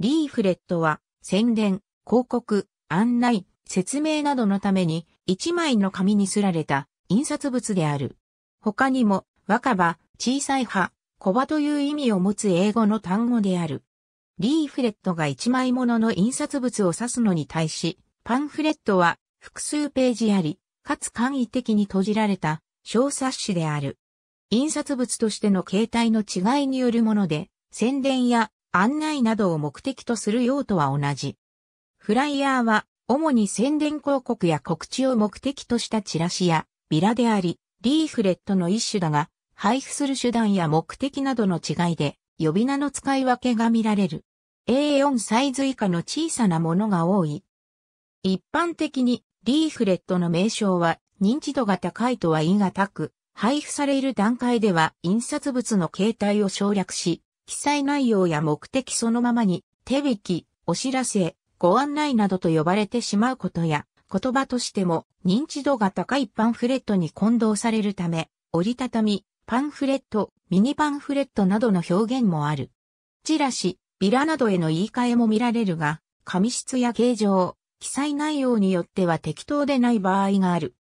リーフレットは宣伝、広告、案内、説明などのために一枚の紙にすられた印刷物である。他にも若葉、小さい葉、小葉という意味を持つ英語の単語である。リーフレットが一枚ものの印刷物を指すのに対し、パンフレットは複数ページあり、かつ簡易的に閉じられた小冊子である。印刷物としての形態の違いによるもので、宣伝や案内などを目的とする用途は同じ。フライヤーは、主に宣伝広告や告知を目的としたチラシや、ビラであり、リーフレットの一種だが、配布する手段や目的などの違いで、呼び名の使い分けが見られる。A4 サイズ以下の小さなものが多い。一般的にリーフレットの名称は認知度が高いとは言い難く、配布される段階では印刷物の形態を省略し、記載内容や目的そのままに、手引き、お知らせ、ご案内などと呼ばれてしまうことや、言葉としても認知度が高いパンフレットに混同されるため、折りたたみ、パンフレット、ミニパンフレットなどの表現もある。チラシ、ビラなどへの言い換えも見られるが、紙質や形状、記載内容によっては適当でない場合がある。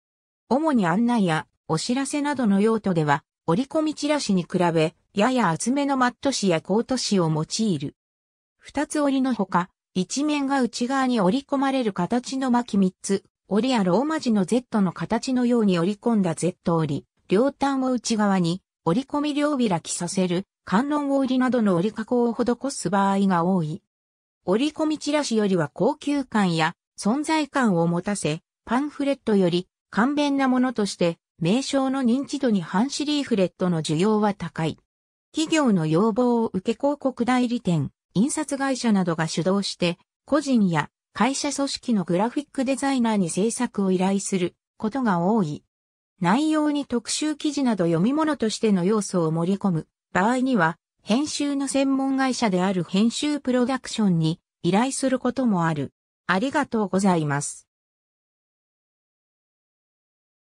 主に案内やお知らせなどの用途では、折り込みチラシに比べ、やや厚めのマット紙やコート紙を用いる。二つ折りのほか、一面が内側に折り込まれる形の巻き三つ、折りやローマ字の Z の形のように折り込んだ Z 折り、両端を内側に折り込み両開きさせる、観音折りなどの折り加工を施す場合が多い。折り込みチラシよりは高級感や存在感を持たせ、パンフレットより簡便なものとして、名称の認知度に反シリーフレットの需要は高い。企業の要望を受け広告代理店、印刷会社などが主導して、個人や会社組織のグラフィックデザイナーに制作を依頼することが多い。内容に特集記事など読み物としての要素を盛り込む場合には、編集の専門会社である編集プロダクションに依頼することもある。ありがとうございます。